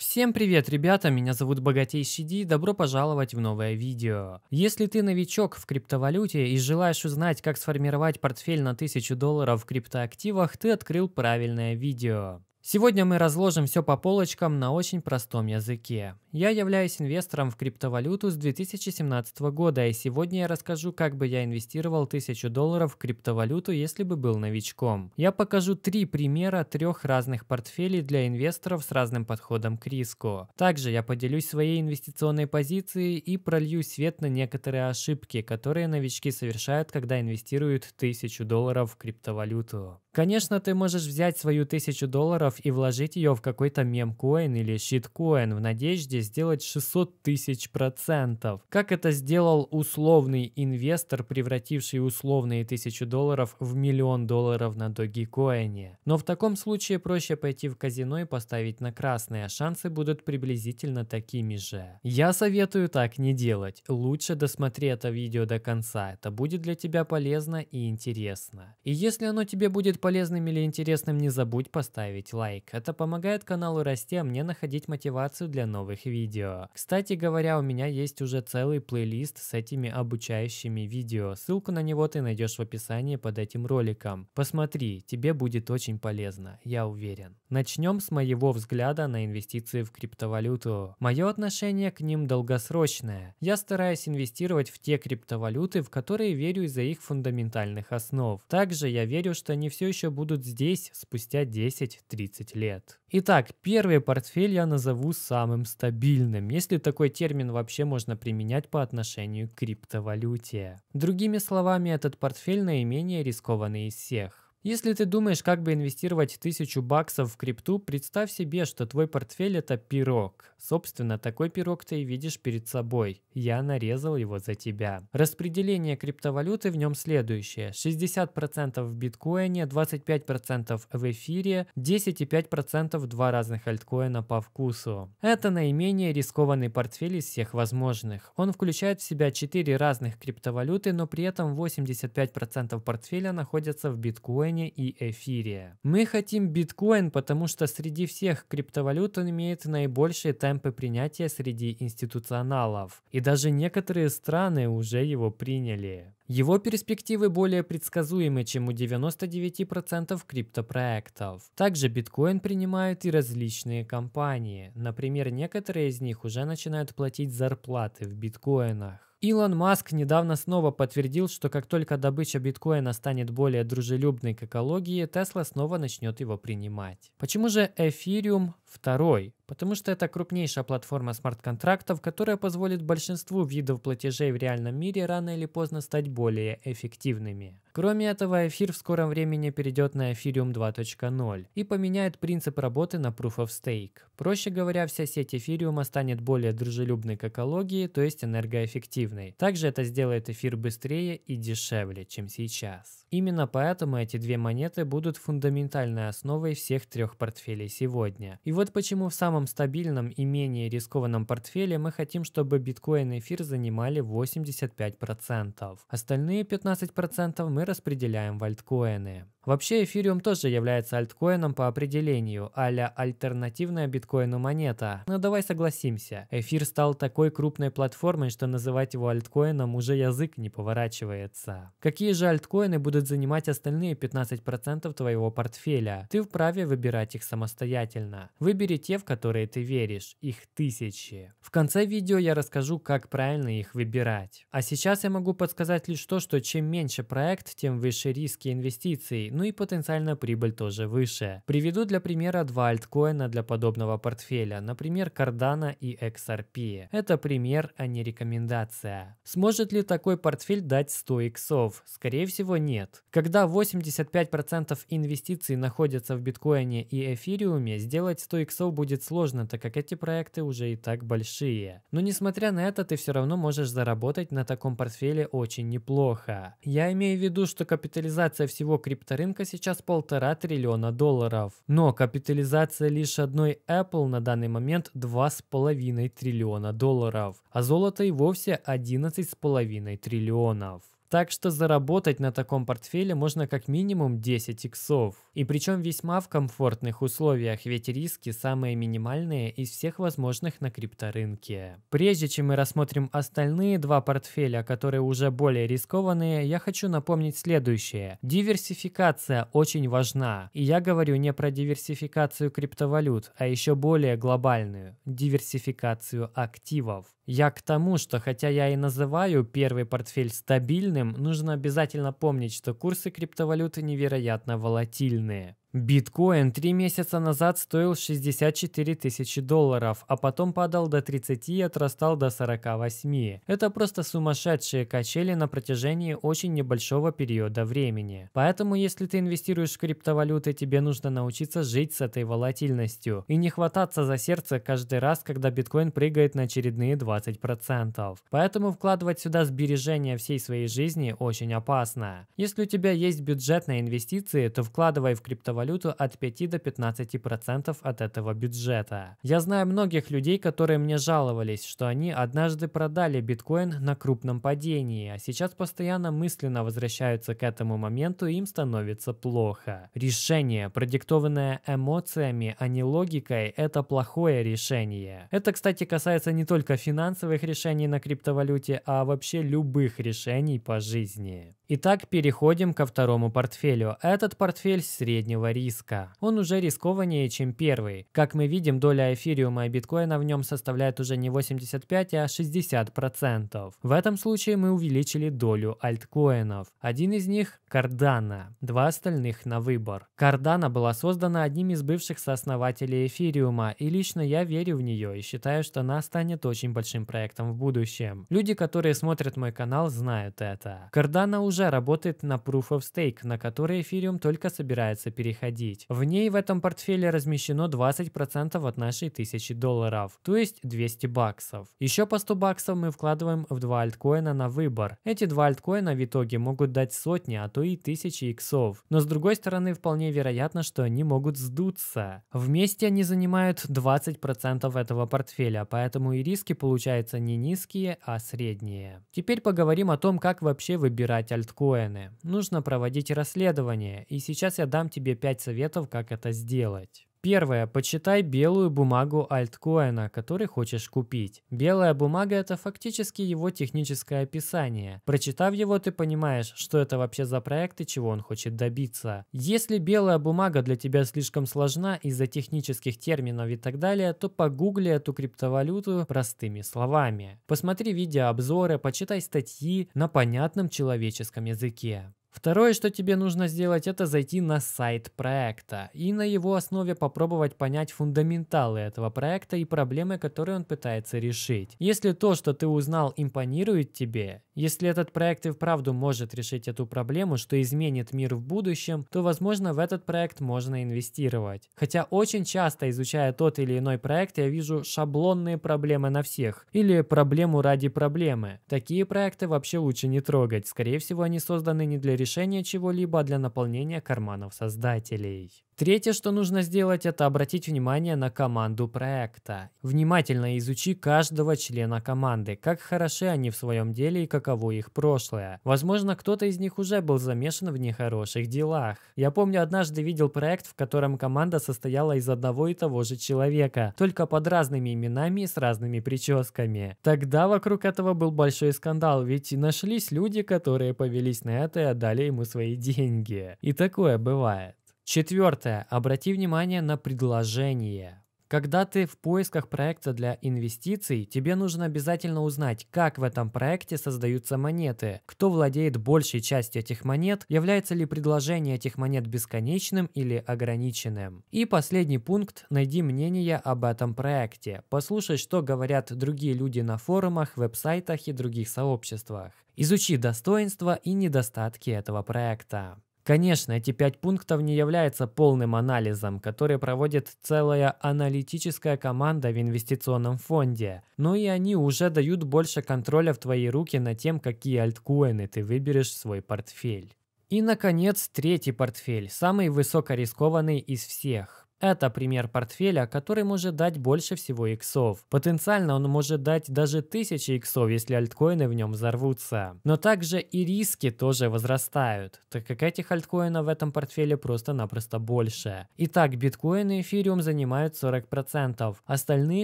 Всем привет, ребята, меня зовут Богатейший Ди, добро пожаловать в новое видео. Если ты новичок в криптовалюте и желаешь узнать, как сформировать портфель на 1000 долларов в криптоактивах, ты открыл правильное видео. Сегодня мы разложим все по полочкам на очень простом языке. Я являюсь инвестором в криптовалюту с 2017 года, и сегодня я расскажу, как бы я инвестировал 1000 долларов в криптовалюту, если бы был новичком. Я покажу три примера трех разных портфелей для инвесторов с разным подходом к риску. Также я поделюсь своей инвестиционной позицией и пролью свет на некоторые ошибки, которые новички совершают, когда инвестируют 1000 долларов в криптовалюту. Конечно, ты можешь взять свою 1000 долларов долларов и вложить ее в какой-то мемкоин или щиткоин в надежде сделать 600 тысяч процентов. Как это сделал условный инвестор, превративший условные тысячу долларов в миллион долларов на Dogecoin. Но в таком случае проще пойти в казино и поставить на красные, а шансы будут приблизительно такими же. Я советую так не делать. Лучше досмотри это видео до конца. Это будет для тебя полезно и интересно. И если оно тебе будет полезным или интересным, не забудь поставить лайк лайк. Это помогает каналу расти, а мне находить мотивацию для новых видео. Кстати говоря, у меня есть уже целый плейлист с этими обучающими видео. Ссылку на него ты найдешь в описании под этим роликом. Посмотри, тебе будет очень полезно, я уверен. Начнем с моего взгляда на инвестиции в криптовалюту. Мое отношение к ним долгосрочное. Я стараюсь инвестировать в те криптовалюты, в которые верю из-за их фундаментальных основ. Также я верю, что они все еще будут здесь спустя 10-30 30 лет. Итак, первый портфель я назову самым стабильным, если такой термин вообще можно применять по отношению к криптовалюте. Другими словами, этот портфель наименее рискованный из всех. Если ты думаешь, как бы инвестировать 1000 баксов в крипту, представь себе, что твой портфель это пирог. Собственно, такой пирог ты и видишь перед собой. Я нарезал его за тебя. Распределение криптовалюты в нем следующее. 60% в биткоине, 25% в эфире, 10,5% два разных альткоина по вкусу. Это наименее рискованный портфель из всех возможных. Он включает в себя 4 разных криптовалюты, но при этом 85% портфеля находятся в биткоине, биткоине и эфире. Мы хотим биткоин, потому что среди всех криптовалют он имеет наибольшие темпы принятия среди институционалов, и даже некоторые страны уже его приняли. Его перспективы более предсказуемы, чем у 99% криптопроектов. Также биткоин принимают и различные компании. Например, некоторые из них уже начинают платить зарплаты в биткоинах. Илон Маск недавно снова подтвердил, что как только добыча биткоина станет более дружелюбной к экологии, Тесла снова начнет его принимать. Почему же эфириум Второй, потому что это крупнейшая платформа смарт-контрактов, которая позволит большинству видов платежей в реальном мире рано или поздно стать более эффективными. Кроме этого, эфир в скором времени перейдет на Ethereum 2.0 и поменяет принцип работы на Proof of Stake. Проще говоря, вся сеть эфириума станет более дружелюбной к экологии, то есть энергоэффективной. Также это сделает эфир быстрее и дешевле, чем сейчас. Именно поэтому эти две монеты будут фундаментальной основой всех трех портфелей сегодня. И вот почему в самом стабильном и менее рискованном портфеле мы хотим, чтобы биткоин и эфир занимали 85%. Остальные 15% мы распределяем в альткоины. Вообще эфириум тоже является альткоином по определению, а-ля альтернативная биткоину монета. Но давай согласимся, эфир стал такой крупной платформой, что называть его альткоином уже язык не поворачивается. Какие же альткоины будут занимать остальные 15% твоего портфеля? Ты вправе выбирать их самостоятельно. Выбери те, в которые ты веришь, их тысячи. В конце видео я расскажу, как правильно их выбирать. А сейчас я могу подсказать лишь то, что чем меньше проект, тем выше риски инвестиций, ну и потенциально прибыль тоже выше. Приведу для примера два альткоина для подобного портфеля, например, Cardano и XRP. Это пример, а не рекомендация. Сможет ли такой портфель дать 100 иксов? Скорее всего, нет. Когда 85% инвестиций находятся в биткоине и эфириуме, сделать 100 иксов будет сложно, так как эти проекты уже и так большие. Но несмотря на это, ты все равно можешь заработать на таком портфеле очень неплохо. Я имею в виду, что капитализация всего крипторынка рынка сейчас полтора триллиона долларов. Но капитализация лишь одной Apple на данный момент 2,5 триллиона долларов, а золото и вовсе 11,5 триллионов. Так что заработать на таком портфеле можно как минимум 10 иксов. И причем весьма в комфортных условиях, ведь риски самые минимальные из всех возможных на крипторынке. Прежде чем мы рассмотрим остальные два портфеля, которые уже более рискованные, я хочу напомнить следующее. Диверсификация очень важна. И я говорю не про диверсификацию криптовалют, а еще более глобальную – диверсификацию активов. Я к тому, что хотя я и называю первый портфель стабильным, нужно обязательно помнить, что курсы криптовалюты невероятно волатильные. Биткоин три месяца назад стоил 64 тысячи долларов, а потом падал до 30 и отрастал до 48. Это просто сумасшедшие качели на протяжении очень небольшого периода времени. Поэтому, если ты инвестируешь в криптовалюты, тебе нужно научиться жить с этой волатильностью и не хвататься за сердце каждый раз, когда биткоин прыгает на очередные 20%. Поэтому вкладывать сюда сбережения всей своей жизни очень опасно. Если у тебя есть бюджет на инвестиции, то вкладывай в криптовалюты валюту от 5 до 15% от этого бюджета. Я знаю многих людей, которые мне жаловались, что они однажды продали биткоин на крупном падении, а сейчас постоянно мысленно возвращаются к этому моменту и им становится плохо. Решение, продиктованное эмоциями, а не логикой, это плохое решение. Это, кстати, касается не только финансовых решений на криптовалюте, а вообще любых решений по жизни. Итак, переходим ко второму портфелю. Этот портфель среднего риска. Он уже рискованнее, чем первый. Как мы видим, доля эфириума и биткоина в нем составляет уже не 85, а 60%. В этом случае мы увеличили долю альткоинов. Один из них – Cardano, два остальных на выбор. Cardano была создана одним из бывших сооснователей эфириума, и лично я верю в нее и считаю, что она станет очень большим проектом в будущем. Люди, которые смотрят мой канал, знают это. Cardano уже уже работает на Proof of Stake, на который эфириум только собирается переходить. В ней в этом портфеле размещено 20% от нашей 1000 долларов, то есть 200 баксов. Еще по 100 баксов мы вкладываем в два альткоина на выбор. Эти два альткоина в итоге могут дать сотни, а то и тысячи иксов. Но с другой стороны, вполне вероятно, что они могут сдуться. Вместе они занимают 20% этого портфеля, поэтому и риски получаются не низкие, а средние. Теперь поговорим о том, как вообще выбирать альткоины биткоины. Нужно проводить расследование, и сейчас я дам тебе 5 советов, как это сделать. Первое. Почитай белую бумагу альткоина, который хочешь купить. Белая бумага – это фактически его техническое описание. Прочитав его, ты понимаешь, что это вообще за проект и чего он хочет добиться. Если белая бумага для тебя слишком сложна из-за технических терминов и так далее, то погугли эту криптовалюту простыми словами. Посмотри видеообзоры, почитай статьи на понятном человеческом языке. Второе, что тебе нужно сделать, это зайти на сайт проекта и на его основе попробовать понять фундаменталы этого проекта и проблемы, которые он пытается решить. Если то, что ты узнал, импонирует тебе, если этот проект и вправду может решить эту проблему, что изменит мир в будущем, то, возможно, в этот проект можно инвестировать. Хотя очень часто, изучая тот или иной проект, я вижу шаблонные проблемы на всех или проблему ради проблемы. Такие проекты вообще лучше не трогать. Скорее всего, они созданы не для решения чего-либо а для наполнения карманов создателей. Третье, что нужно сделать, это обратить внимание на команду проекта. Внимательно изучи каждого члена команды, как хороши они в своем деле и каково их прошлое. Возможно, кто-то из них уже был замешан в нехороших делах. Я помню, однажды видел проект, в котором команда состояла из одного и того же человека, только под разными именами и с разными прическами. Тогда вокруг этого был большой скандал, ведь нашлись люди, которые повелись на это и отдали ему свои деньги. И такое бывает. Четвертое. Обрати внимание на предложение. Когда ты в поисках проекта для инвестиций, тебе нужно обязательно узнать, как в этом проекте создаются монеты, кто владеет большей частью этих монет, является ли предложение этих монет бесконечным или ограниченным. И последний пункт – найди мнение об этом проекте. Послушай, что говорят другие люди на форумах, веб-сайтах и других сообществах. Изучи достоинства и недостатки этого проекта. Конечно, эти пять пунктов не являются полным анализом, который проводит целая аналитическая команда в инвестиционном фонде, но и они уже дают больше контроля в твои руки над тем, какие альткоины ты выберешь в свой портфель. И, наконец, третий портфель, самый высокорискованный из всех. Это пример портфеля, который может дать больше всего иксов. Потенциально он может дать даже тысячи иксов, если альткоины в нем взорвутся. Но также и риски тоже возрастают, так как этих альткоинов в этом портфеле просто-напросто больше. Итак, биткоин и эфириум занимают 40%, остальные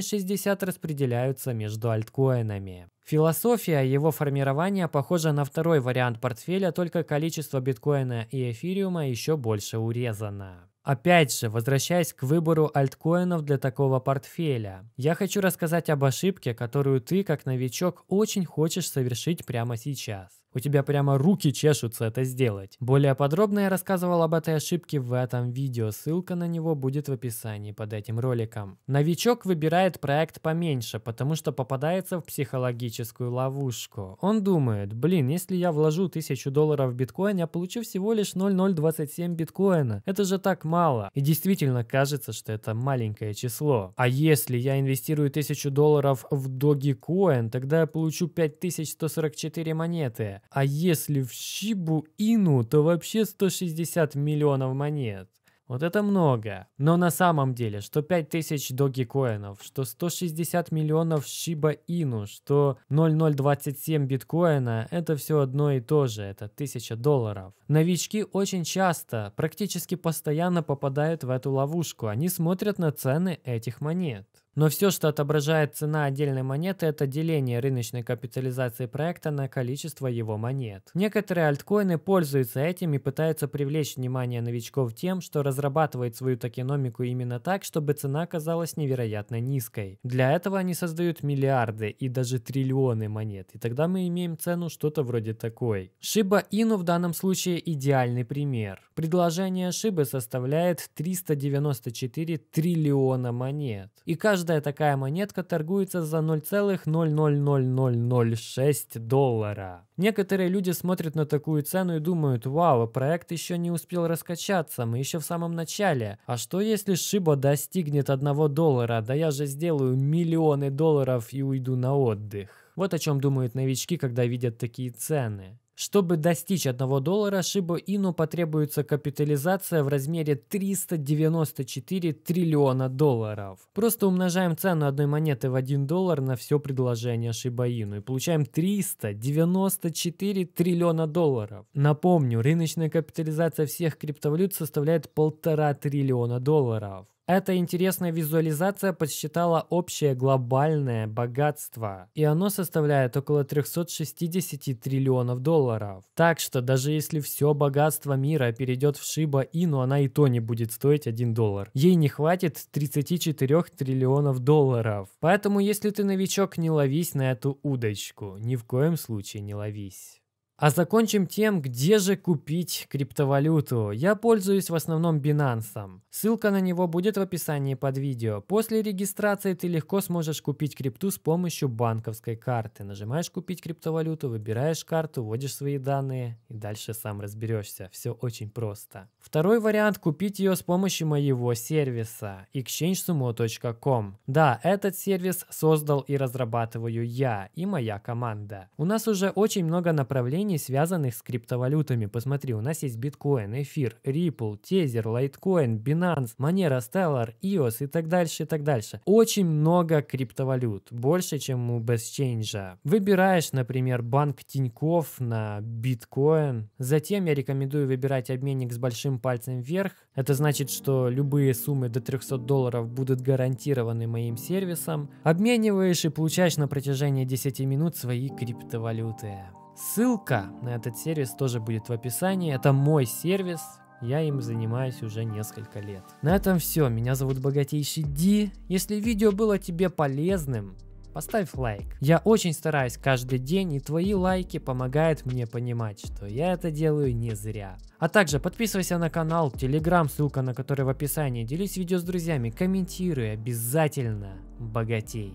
60% распределяются между альткоинами. Философия его формирования похожа на второй вариант портфеля, только количество биткоина и эфириума еще больше урезано. Опять же, возвращаясь к выбору альткоинов для такого портфеля, я хочу рассказать об ошибке, которую ты, как новичок, очень хочешь совершить прямо сейчас. У тебя прямо руки чешутся это сделать. Более подробно я рассказывал об этой ошибке в этом видео, ссылка на него будет в описании под этим роликом. Новичок выбирает проект поменьше, потому что попадается в психологическую ловушку. Он думает, блин, если я вложу 1000 долларов в биткоин, я получу всего лишь 0,027 биткоина. Это же так мало. И действительно кажется, что это маленькое число. А если я инвестирую 1000 долларов в Dogecoin, тогда я получу 5144 монеты. А если в Шибу Ину, то вообще 160 миллионов монет. Вот это много. Но на самом деле, что 5000 догикоинов, что 160 миллионов Шиба Ину, что 0,027 биткоина, это все одно и то же, это 1000 долларов. Новички очень часто, практически постоянно попадают в эту ловушку, они смотрят на цены этих монет. Но все, что отображает цена отдельной монеты, это деление рыночной капитализации проекта на количество его монет. Некоторые альткоины пользуются этим и пытаются привлечь внимание новичков тем, что разрабатывают свою токеномику именно так, чтобы цена казалась невероятно низкой. Для этого они создают миллиарды и даже триллионы монет, и тогда мы имеем цену что-то вроде такой. Шиба Ину в данном случае идеальный пример. Предложение Шибы составляет 394 триллиона монет. И каждый Каждая такая монетка торгуется за 0,00006 доллара. Некоторые люди смотрят на такую цену и думают, вау, проект еще не успел раскачаться, мы еще в самом начале. А что если Шиба достигнет 1 доллара? Да я же сделаю миллионы долларов и уйду на отдых. Вот о чем думают новички, когда видят такие цены. Чтобы достичь 1 доллара, Shiba Inu потребуется капитализация в размере 394 триллиона долларов. Просто умножаем цену одной монеты в 1 доллар на все предложение Shiba Inu и получаем 394 триллиона долларов. Напомню, рыночная капитализация всех криптовалют составляет 1,5 триллиона долларов. Эта интересная визуализация подсчитала общее глобальное богатство, и оно составляет около 360 триллионов долларов. Так что даже если все богатство мира перейдет в Шиба Ину, она и то не будет стоить 1 доллар. Ей не хватит 34 триллионов долларов. Поэтому если ты новичок, не ловись на эту удочку. Ни в коем случае не ловись. А закончим тем, где же купить криптовалюту. Я пользуюсь в основном Binance. Ссылка на него будет в описании под видео. После регистрации ты легко сможешь купить крипту с помощью банковской карты. Нажимаешь «Купить криптовалюту», выбираешь карту, вводишь свои данные и дальше сам разберешься. Все очень просто. Второй вариант – купить ее с помощью моего сервиса exchangesumo.com. Да, этот сервис создал и разрабатываю я и моя команда. У нас уже очень много направлений применений, связанных с криптовалютами. Посмотри, у нас есть биткоин, эфир, Ripple, Tether, Litecoin, Binance, Monero, Stellar, EOS и так дальше, и так дальше. Очень много криптовалют, больше, чем у BestChange. Выбираешь, например, банк Тиньков на биткоин. Затем я рекомендую выбирать обменник с большим пальцем вверх. Это значит, что любые суммы до 300 долларов будут гарантированы моим сервисом. Обмениваешь и получаешь на протяжении 10 минут свои криптовалюты. Ссылка на этот сервис тоже будет в описании. Это мой сервис, я им занимаюсь уже несколько лет. На этом все. Меня зовут Богатейший Ди. Если видео было тебе полезным, поставь лайк. Я очень стараюсь каждый день, и твои лайки помогают мне понимать, что я это делаю не зря. А также подписывайся на канал, телеграм, ссылка на который в описании. Делись видео с друзьями, комментируй обязательно, богатей.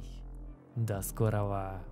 До скорого.